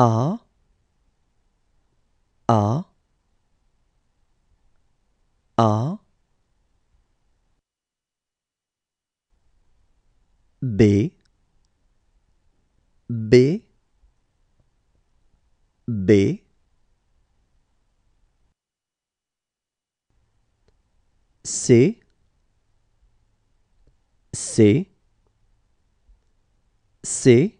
A A A B B B C C C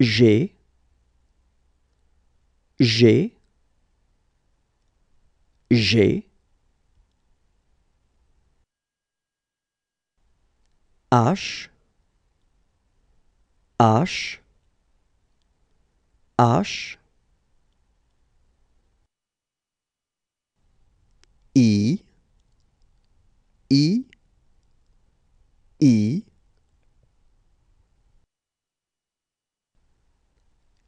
G G G H H H I I I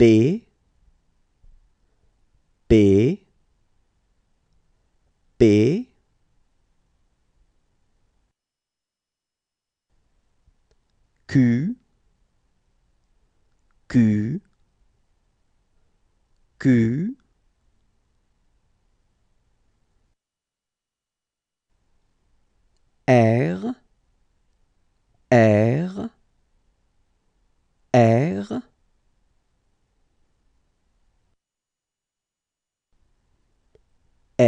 B P B Q Q Q R R R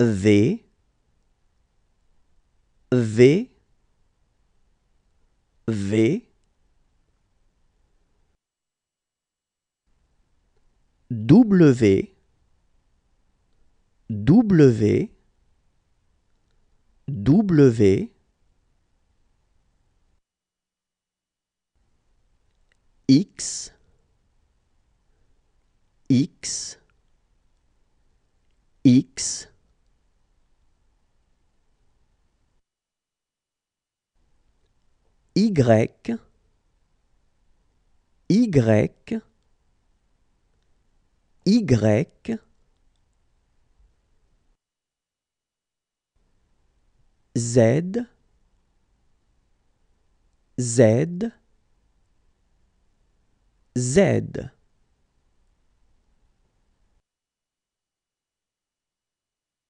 V V V W W W X X X Y, Y, Y, Z, Z, Z.